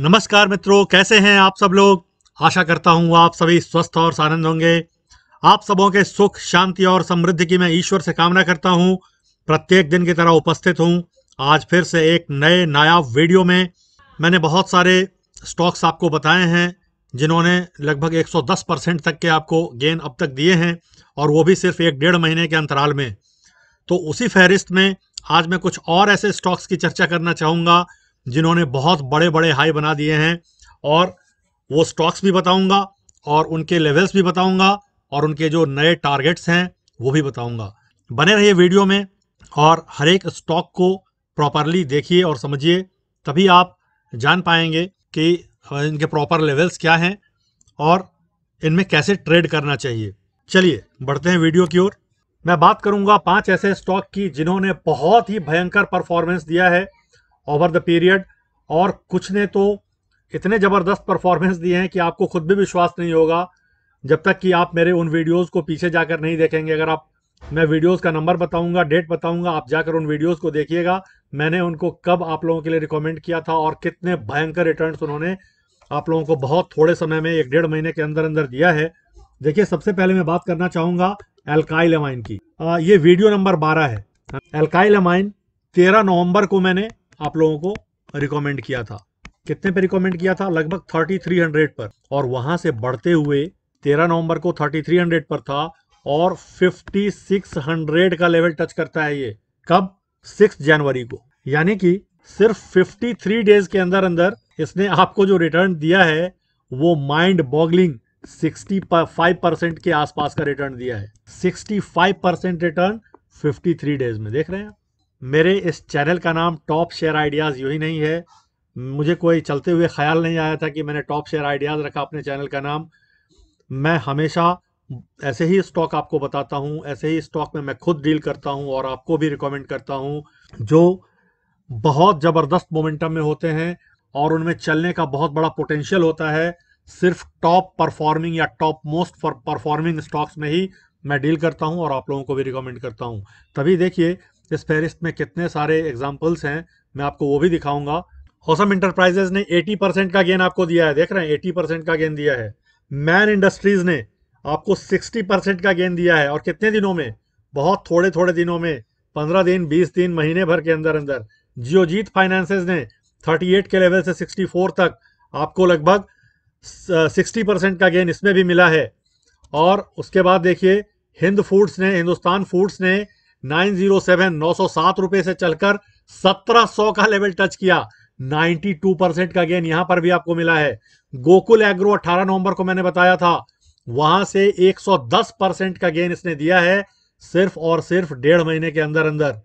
नमस्कार मित्रों कैसे हैं आप सब लोग आशा करता हूं आप सभी स्वस्थ और सानंद होंगे आप सबों के सुख शांति और समृद्धि की मैं ईश्वर से कामना करता हूं प्रत्येक दिन की तरह उपस्थित हूं आज फिर से एक नए नायाब वीडियो में मैंने बहुत सारे स्टॉक्स आपको बताए हैं जिन्होंने लगभग 110 परसेंट तक के आपको गेन अब तक दिए हैं और वो भी सिर्फ एक डेढ़ महीने के अंतराल में तो उसी फहरिस्त में आज मैं कुछ और ऐसे स्टॉक्स की चर्चा करना चाहूँगा जिन्होंने बहुत बड़े बड़े हाई बना दिए हैं और वो स्टॉक्स भी बताऊंगा और उनके लेवल्स भी बताऊंगा और उनके जो नए टारगेट्स हैं वो भी बताऊंगा बने रहिए वीडियो में और हर एक स्टॉक को प्रॉपरली देखिए और समझिए तभी आप जान पाएंगे कि इनके प्रॉपर लेवल्स क्या हैं और इनमें कैसे ट्रेड करना चाहिए चलिए बढ़ते हैं वीडियो की ओर मैं बात करूंगा पांच ऐसे स्टॉक की जिन्होंने बहुत ही भयंकर परफॉर्मेंस दिया है ओवर द पीरियड और कुछ ने तो इतने ज़बरदस्त परफॉर्मेंस दिए हैं कि आपको खुद भी विश्वास नहीं होगा जब तक कि आप मेरे उन वीडियोस को पीछे जाकर नहीं देखेंगे अगर आप मैं वीडियोस का नंबर बताऊंगा डेट बताऊंगा आप जाकर उन वीडियोस को देखिएगा मैंने उनको कब आप लोगों के लिए रिकमेंड किया था और कितने भयंकर रिटर्न्स उन्होंने आप लोगों को बहुत थोड़े समय में एक डेढ़ महीने के अंदर अंदर दिया है देखिए सबसे पहले मैं बात करना चाहूँगा एल्काइल की आ, ये वीडियो नंबर बारह है एल्काइल एमाइन तेरह नवम्बर को मैंने आप लोगों को रिकमेंड किया था कितने पे रिकमेंड किया था लगभग 3300 पर और वहां से बढ़ते हुए 13 नवंबर को 3300 पर था और 5600 का लेवल टच करता है ये कब 6 जनवरी को यानी कि सिर्फ 53 डेज के अंदर अंदर इसने आपको जो रिटर्न दिया है वो माइंड बॉगलिंग 65 परसेंट के आसपास का रिटर्न दिया है 65 परसेंट रिटर्न 53 डेज में देख रहे हैं मेरे इस चैनल का नाम टॉप शेयर आइडियाज़ यही नहीं है मुझे कोई चलते हुए ख्याल नहीं आया था कि मैंने टॉप शेयर आइडियाज़ रखा अपने चैनल का नाम मैं हमेशा ऐसे ही स्टॉक आपको बताता हूँ ऐसे ही स्टॉक में मैं खुद डील करता हूँ और आपको भी रिकमेंड करता हूँ जो बहुत ज़बरदस्त मोमेंटम में होते हैं और उनमें चलने का बहुत बड़ा पोटेंशियल होता है सिर्फ टॉप परफॉर्मिंग या टॉप मोस्ट परफॉर्मिंग स्टॉक्स में ही मैं डील करता हूं और आप लोगों को भी रिकमेंड करता हूं तभी देखिए इस फहरिस्त में कितने सारे एग्जाम्पल्स हैं मैं आपको वो भी दिखाऊंगा हौसम इंटरप्राइजेज ने 80 परसेंट का गेन आपको दिया है देख रहे हैं 80 परसेंट का गेन दिया है मैन इंडस्ट्रीज ने आपको 60 परसेंट का गेन दिया है और कितने दिनों में बहुत थोड़े थोड़े दिनों में 15 दिन 20 दिन महीने भर के अंदर अंदर जियोजीत फाइनेंसेज ने 38 के लेवल से 64 तक आपको लगभग 60 परसेंट का गेन इसमें भी मिला है और उसके बाद देखिए हिंद फूड्स ने हिंदुस्तान फूड्स ने 907 रुपए से चलकर 1700 का लेवल टच किया 92 परसेंट का गेन यहां पर भी आपको मिला है गोकुल एग्रो 18 नवंबर को मैंने बताया था वहां से 110 परसेंट का गेन इसने दिया है सिर्फ और सिर्फ डेढ़ महीने के अंदर अंदर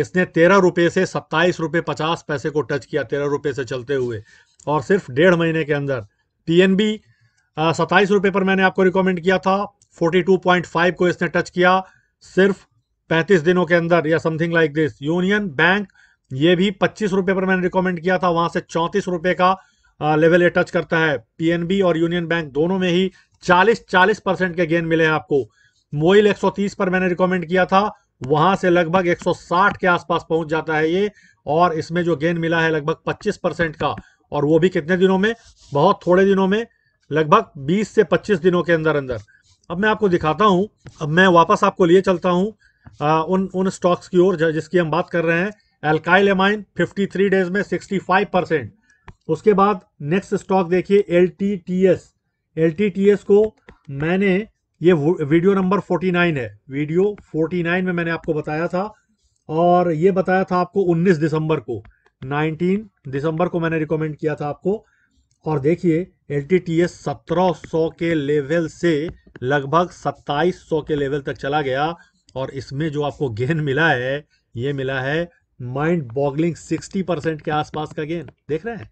इसने तेरह रुपए से सत्ताईस रुपए पचास पैसे को टच किया तेरह रुपए से चलते हुए और सिर्फ डेढ़ महीने के अंदर पी एन बी सत्ताईस पर मैंने आपको रिकमेंड किया था फोर्टी टू पॉइंट फाइव को इसने टच किया सिर्फ पैंतीस दिनों के अंदर या something like this Union Bank ये भी पच्चीस रुपये पर मैंने रिकमेंड किया था वहां से चौंतीस रुपये का लेवल ये टच करता है पीएनबी और यूनियन बैंक दोनों में ही चालीस चालीस परसेंट के गेन मिले हैं आपको मोइल 130 पर मैंने रिकमेंड किया था वहां से लगभग 160 के आसपास पहुंच जाता है ये और इसमें जो गेन मिला है लगभग पच्चीस परसेंट का और वो भी कितने दिनों में बहुत थोड़े दिनों में लगभग बीस से पच्चीस दिनों के अंदर अंदर अब मैं आपको दिखाता हूं अब मैं वापस आपको लिए चलता हूं आ, उन उन स्टॉक्स की ओर जिसकी हम बात कर रहे हैं एल्काइल एमाइन 53 डेज में 65 परसेंट उसके बाद नेक्स्ट स्टॉक देखिए L T T S L T T S को मैंने ये वीडियो नंबर 49 है वीडियो 49 में मैंने आपको बताया था और ये बताया था आपको 19 दिसंबर को 19 दिसंबर को मैंने रिकमेंड किया था आपको और देखिए एल टी टी एस सत्रह के लेवल से लगभग 2700 के लेवल तक चला गया और इसमें जो आपको गेन मिला है ये मिला है माइंड बॉगलिंग सिक्सटी परसेंट के आसपास का गेन देख रहे हैं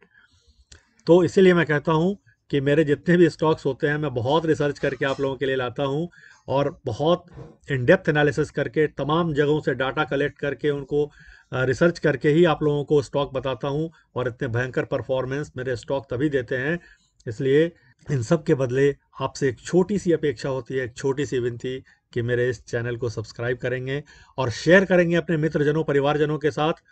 तो इसीलिए मैं कहता हूँ कि मेरे जितने भी स्टॉक्स होते हैं मैं बहुत रिसर्च करके आप लोगों के लिए लाता हूँ और बहुत इनडेप्थ एनालिसिस करके तमाम जगहों से डाटा कलेक्ट करके उनको रिसर्च करके ही आप लोगों को स्टॉक बताता हूँ और इतने भयंकर परफॉर्मेंस मेरे स्टॉक तभी देते हैं इसलिए इन सब के बदले आपसे एक छोटी सी अपेक्षा होती है एक छोटी सी विनती कि मेरे इस चैनल को सब्सक्राइब करेंगे और शेयर करेंगे अपने मित्रजनों परिवारजनों के साथ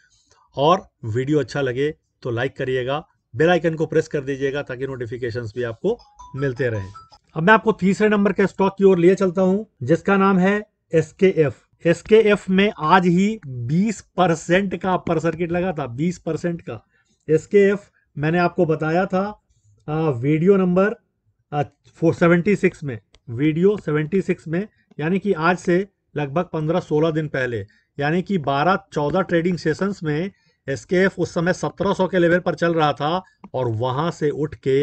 और वीडियो अच्छा लगे तो लाइक करिएगा बेल आइकन को प्रेस कर दीजिएगा ताकि नोटिफिकेशंस भी आपको मिलते रहे अब मैं आपको तीसरे नंबर के स्टॉक की ओर ले चलता हूं जिसका नाम है S K F S K F में आज ही 20 परसेंट का अपर सर्किट लगा था 20 परसेंट का एस के एफ मैंने आपको बताया था आ, वीडियो नंबर सेवेंटी सिक्स में वीडियो सेवेंटी सिक्स में यानी कि आज से लगभग 15-16 दिन पहले यानी कि 12-14 ट्रेडिंग सेशंस में एस उस समय 1700 के लेवल पर चल रहा था और वहां से उठ के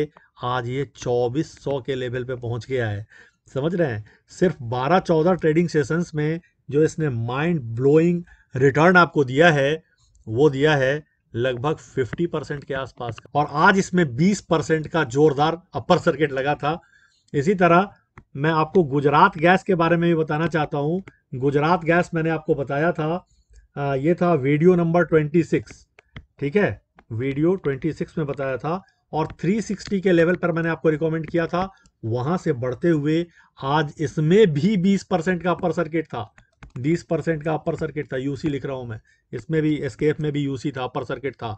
आज ये 2400 के लेवल पे पहुंच गया है समझ रहे हैं सिर्फ 12-14 ट्रेडिंग सेशंस में जो इसने माइंड ब्लोइंग रिटर्न आपको दिया है वो दिया है लगभग 50 परसेंट के आसपास का और आज इसमें 20 परसेंट का जोरदार अपर सर्किट लगा था इसी तरह मैं आपको गुजरात गैस के बारे में भी बताना चाहता हूँ गुजरात गैस मैंने आपको बताया था ये था वीडियो नंबर 26 ठीक है वीडियो 26 में बताया था और 360 के लेवल पर मैंने आपको रिकमेंड किया था वहां से बढ़ते हुए आज इसमें भी 20 परसेंट का अपर सर्किट था बीस परसेंट का अपर सर्किट था यूसी लिख रहा हूं मैं इसमें भी एस्केप में भी यूसी था अपर सर्किट था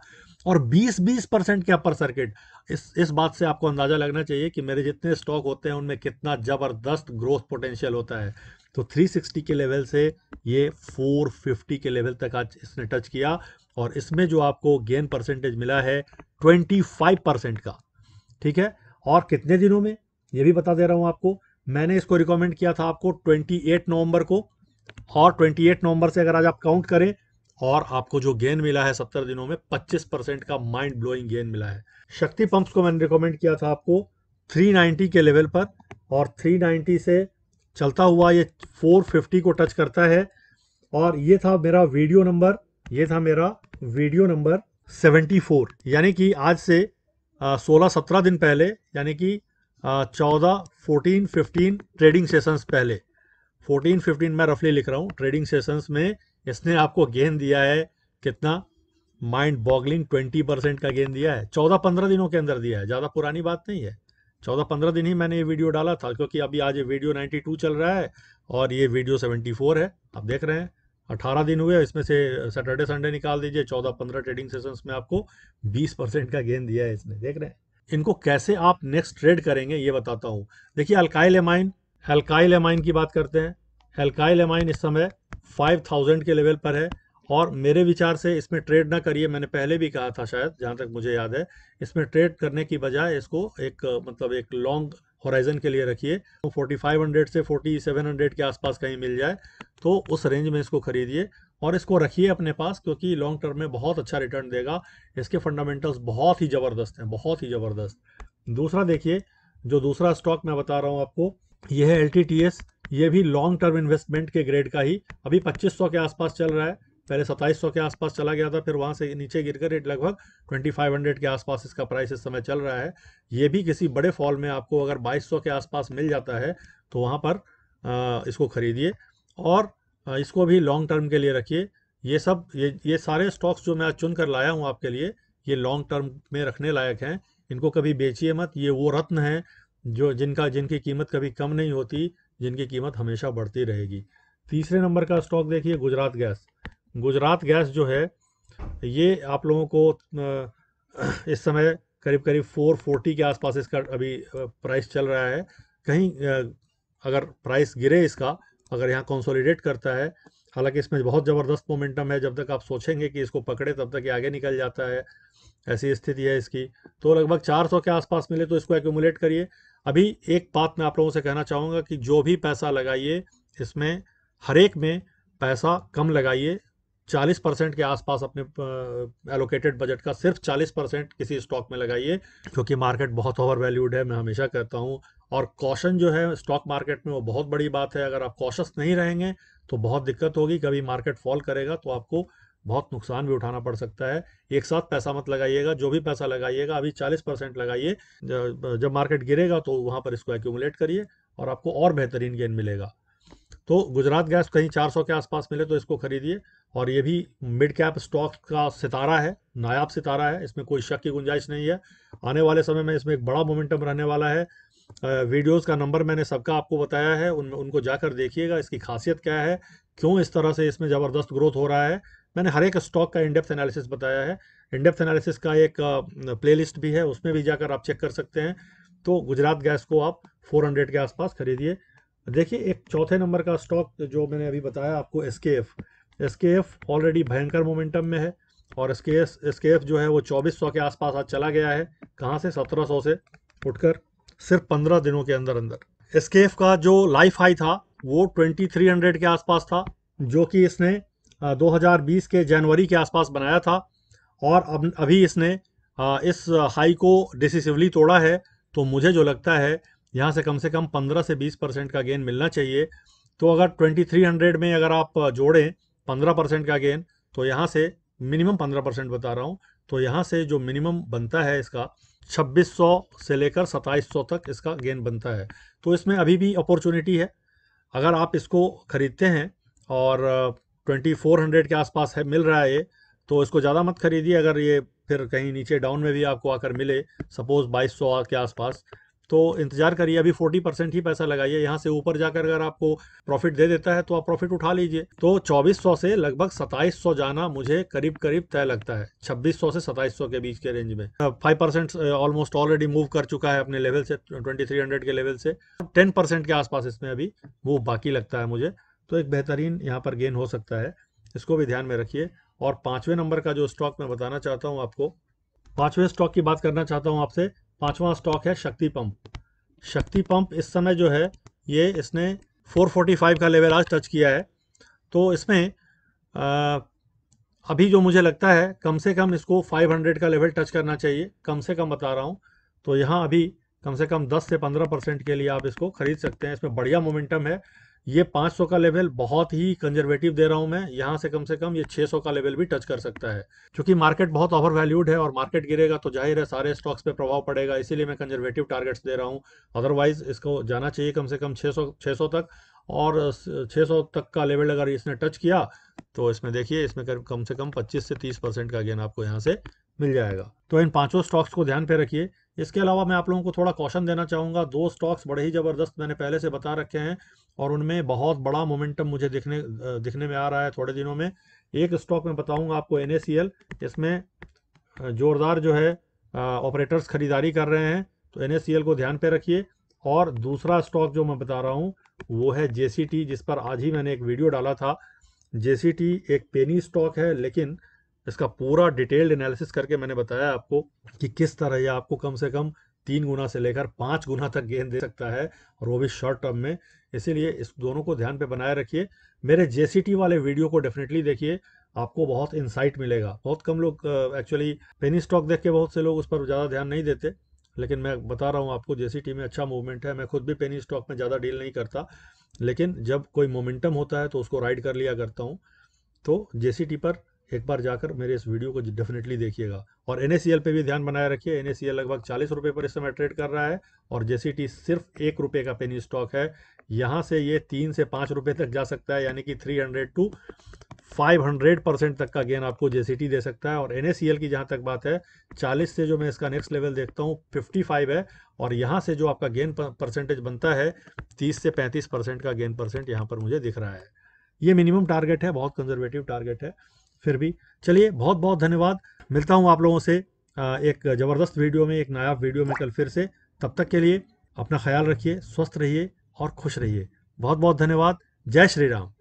और बीस बीस परसेंट के अपर सर्किट इस इस बात से आपको अंदाजा लगना चाहिए कि मेरे जितने स्टॉक होते हैं उनमें कितना ज़बरदस्त ग्रोथ पोटेंशियल होता है तो 360 के लेवल से ये 450 के लेवल तक आज इसने टच किया और इसमें जो आपको गेन परसेंटेज मिला है 25 परसेंट का ठीक है और कितने दिनों में ये भी बता दे रहा हूँ आपको मैंने इसको रिकमेंड किया था आपको 28 नवंबर को और 28 नवंबर से अगर आज आप काउंट करें और आपको जो गेन मिला है सत्तर दिनों में 25 परसेंट का माइंड ब्लोइंग गेन मिला है शक्ति पंप्स को मैंने रिकमेंड किया था आपको 390 के लेवल पर और 390 से चलता हुआ ये 450 को टच करता है और ये था मेरा वीडियो नंबर ये था मेरा वीडियो नंबर 74 यानी कि आज से सोलह सत्रह दिन पहले यानी कि चौदह फोर्टीन फिफ्टीन ट्रेडिंग सेशंस पहले फोर्टीन फिफ्टीन में रफली लिख रहा हूँ ट्रेडिंग सेशंस में इसने आपको गेन दिया है कितना माइंड बॉगलिंग ट्वेंटी परसेंट का गेन दिया है चौदह पंद्रह दिनों के अंदर दिया है ज़्यादा पुरानी बात नहीं है चौदह पंद्रह दिन ही मैंने ये वीडियो डाला था क्योंकि अभी आज ये वीडियो नाइन्टी टू चल रहा है और ये वीडियो सेवेंटी फोर है आप देख रहे हैं अठारह दिन हुए इसमें से सैटरडे संडे निकाल दीजिए चौदह पंद्रह ट्रेडिंग सेशंस में आपको बीस परसेंट का गेन दिया है इसने देख रहे हैं इनको कैसे आप नेक्स्ट ट्रेड करेंगे ये बताता हूँ देखिए अल्काइल एमाइन हेल्काइल एमाइन की बात करते हैं हेल्काइल एमाइन इस समय 5000 के लेवल पर है और मेरे विचार से इसमें ट्रेड ना करिए मैंने पहले भी कहा था शायद जहाँ तक मुझे याद है इसमें ट्रेड करने की बजाय इसको एक मतलब एक लॉन्ग होराइजन के लिए रखिए तो 4500 से 4700 के आसपास कहीं मिल जाए तो उस रेंज में इसको खरीदिए और इसको रखिए अपने पास क्योंकि लॉन्ग टर्म में बहुत अच्छा रिटर्न देगा इसके फंडामेंटल्स बहुत ही ज़बरदस्त हैं बहुत ही ज़बरदस्त दूसरा देखिए जो दूसरा स्टॉक मैं बता रहा हूँ आपको यह है एल ये भी लॉन्ग टर्म इन्वेस्टमेंट के ग्रेड का ही अभी 2500 के आसपास चल रहा है पहले 2700 के आसपास चला गया था फिर वहाँ से नीचे गिरकर रेट लगभग 2500 के आसपास इसका प्राइस इस समय चल रहा है ये भी किसी बड़े फॉल में आपको अगर 2200 के आसपास मिल जाता है तो वहाँ पर आ, इसको खरीदिए और इसको भी लॉन्ग टर्म के लिए रखिए ये सब ये ये सारे स्टॉक्स जो मैं चुन कर लाया हूँ आपके लिए ये लॉन्ग टर्म में रखने लायक हैं इनको कभी बेचिए मत ये वो रत्न हैं जो जिनका जिनकी कीमत कभी कम नहीं होती जिनकी कीमत हमेशा बढ़ती रहेगी तीसरे नंबर का स्टॉक देखिए गुजरात गैस गुजरात गैस जो है ये आप लोगों को इस समय करीब करीब 440 के आसपास इसका अभी प्राइस चल रहा है कहीं अगर प्राइस गिरे इसका अगर यहाँ कंसोलिडेट करता है हालांकि इसमें बहुत ज़बरदस्त मोमेंटम है जब तक आप सोचेंगे कि इसको पकड़े तब तक ये आगे निकल जाता है ऐसी स्थिति है इसकी तो लगभग 400 के आसपास मिले तो इसको एक्यूमुलेट करिए अभी एक बात मैं आप लोगों से कहना चाहूँगा कि जो भी पैसा लगाइए इसमें हर एक में पैसा कम लगाइए 40 परसेंट के आसपास अपने एलोकेटेड बजट का सिर्फ 40 परसेंट किसी स्टॉक में लगाइए क्योंकि मार्केट बहुत ओवर वैल्यूड है मैं हमेशा कहता हूँ और कॉशन जो है स्टॉक मार्केट में वो बहुत बड़ी बात है अगर आप कॉशस नहीं रहेंगे तो बहुत दिक्कत होगी कभी मार्केट फॉल करेगा तो आपको बहुत नुकसान भी उठाना पड़ सकता है एक साथ पैसा मत लगाइएगा जो भी पैसा लगाइएगा अभी चालीस परसेंट लगाइए जब मार्केट गिरेगा तो वहाँ पर इसको एक्यूमुलेट करिए और आपको और बेहतरीन गेन मिलेगा तो गुजरात गैस कहीं 400 के आसपास मिले तो इसको खरीदिए और ये भी मिड कैप स्टॉक का सितारा है नायाब सितारा है इसमें कोई शक की गुंजाइश नहीं है आने वाले समय में इसमें एक बड़ा मोमेंटम रहने वाला है वीडियोस का नंबर मैंने सबका आपको बताया है उन उनको जाकर देखिएगा इसकी खासियत क्या है क्यों इस तरह से इसमें ज़बरदस्त ग्रोथ हो रहा है मैंने हर एक स्टॉक का इंडेप्थ एनालिसिस बताया है इंडेप्थ एनालिसिस का एक प्लेलिस्ट भी है उसमें भी जाकर आप चेक कर सकते हैं तो गुजरात गैस को आप 400 के आसपास खरीदिए देखिए एक चौथे नंबर का स्टॉक जो मैंने अभी बताया आपको S K F S K F already भयंकर मोमेंटम में है और एस के एस एस के एफ जो है वो चौबीस सौ के आसपास आज चला गया है कहाँ से सत्रह सौ से उठकर सिर्फ पंद्रह दिनों के अंदर अंदर एस के एफ का जो लाइफ हाई था वो ट्वेंटी थ्री हंड्रेड के आसपास था जो कि इसने 2020 के जनवरी के आसपास बनाया था और अब अभी इसने इस हाई को डिसिसिवली तोड़ा है तो मुझे जो लगता है यहाँ से कम से कम 15 से 20 परसेंट का गेन मिलना चाहिए तो अगर 2300 में अगर आप जोड़ें 15 परसेंट का गेन तो यहाँ से मिनिमम 15 परसेंट बता रहा हूँ तो यहाँ से जो मिनिमम बनता है इसका 2600 से लेकर 2700 तक इसका गेन बनता है तो इसमें अभी भी अपॉर्चुनिटी है अगर आप इसको ख़रीदते हैं और ट्वेंटी फोर हंड्रेड के आसपास है मिल रहा है ये तो इसको ज़्यादा मत खरीदिए अगर ये फिर कहीं नीचे डाउन में भी आपको आकर मिले सपोज बाईस सौ के आसपास तो इंतज़ार करिए अभी फोर्टी परसेंट ही पैसा लगाइए यहाँ से ऊपर जाकर अगर आपको प्रॉफिट दे देता है तो आप प्रॉफिट उठा लीजिए तो चौबीस सौ से लगभग सताईस सौ जाना मुझे करीब करीब तय लगता है छब्बीस सौ से सताईस सौ के बीच के रेंज में five percent almost already move कर चुका है अपने लेवल से ट्वेंटी थ्री हंड्रेड के लेवल से टेन परसेंट के आसपास इसमें अभी मूव बाकी लगता है मुझे तो एक बेहतरीन यहाँ पर गेन हो सकता है इसको भी ध्यान में रखिए और पांचवें नंबर का जो स्टॉक मैं बताना चाहता हूँ आपको पांचवें स्टॉक की बात करना चाहता हूँ आपसे पांचवा स्टॉक है शक्ति पंप शक्ति पंप इस समय जो है ये इसने 445 का लेवल आज टच किया है तो इसमें आ, अभी जो मुझे लगता है कम से कम इसको 500 का लेवल टच करना चाहिए कम से कम बता रहा हूँ तो यहाँ अभी कम से कम 10 से 15 परसेंट के लिए आप इसको खरीद सकते हैं इसमें बढ़िया मोमेंटम है ये 500 का लेवल बहुत ही कंजर्वेटिव दे रहा हूं मैं यहां से कम से कम ये 600 का लेवल भी टच कर सकता है क्योंकि मार्केट बहुत ओवर वैल्यूड है और मार्केट गिरेगा तो जाहिर है सारे स्टॉक्स पे प्रभाव पड़ेगा इसीलिए मैं कंजर्वेटिव टारगेट्स दे रहा हूं अदरवाइज इसको जाना चाहिए कम से कम 600 600 तक और 600 तक का लेवल अगर इसने टच किया तो इसमें देखिए इसमें कम से कम 25 से 30 परसेंट का गेन आपको यहाँ से मिल जाएगा तो इन पांचों स्टॉक्स को ध्यान पे रखिए इसके अलावा मैं आप लोगों को थोड़ा कौशन देना चाहूँगा दो स्टॉक्स बड़े ही ज़बरदस्त मैंने पहले से बता रखे हैं और उनमें बहुत बड़ा मोमेंटम मुझे दिखने दिखने में आ रहा है थोड़े दिनों में एक स्टॉक में बताऊँगा आपको एन इसमें जोरदार जो है ऑपरेटर्स खरीदारी कर रहे हैं तो एन को ध्यान पे रखिए और दूसरा स्टॉक जो मैं बता रहा हूँ वो है जे जिस पर आज ही मैंने एक वीडियो डाला था जेसीटी एक पेनी स्टॉक है लेकिन इसका पूरा डिटेल्ड एनालिसिस करके मैंने बताया आपको कि किस तरह यह आपको कम से कम तीन गुना से लेकर पाँच गुना तक गेंद दे सकता है और वो भी शॉर्ट टर्म में इसीलिए इस दोनों को ध्यान पे बनाए रखिए मेरे जे वाले वीडियो को डेफिनेटली देखिए आपको बहुत इंसाइट मिलेगा बहुत कम लोग एक्चुअली पेनी स्टॉक देख के बहुत से लोग उस पर ज़्यादा ध्यान नहीं देते लेकिन मैं बता रहा हूँ आपको टीम में अच्छा मूवमेंट है मैं खुद भी पेनी स्टॉक में ज़्यादा डील नहीं करता लेकिन जब कोई मोमेंटम होता है तो उसको राइड कर लिया करता हूँ तो जे पर एक बार जाकर मेरे इस वीडियो को डेफिनेटली देखिएगा और एन पे भी ध्यान बनाए रखिए एन लगभग चालीस रुपये पर इस समय ट्रेड कर रहा है और जे सिर्फ एक रुपये का पेनी स्टॉक है यहाँ से ये तीन से पाँच रुपये तक जा सकता है यानी कि थ्री हंड्रेड टू 500 परसेंट तक का गेन आपको जे दे सकता है और एन की जहाँ तक बात है 40 से जो मैं इसका नेक्स्ट लेवल देखता हूँ 55 है और यहाँ से जो आपका गेन परसेंटेज बनता है 30 से 35 परसेंट का गेन परसेंट यहाँ पर मुझे दिख रहा है ये मिनिमम टारगेट है बहुत कंजर्वेटिव टारगेट है फिर भी चलिए बहुत बहुत धन्यवाद मिलता हूँ आप लोगों से एक ज़बरदस्त वीडियो में एक नायाब वीडियो में कल फिर से तब तक के लिए अपना ख्याल रखिए स्वस्थ रहिए और खुश रहिए बहुत बहुत धन्यवाद जय श्री राम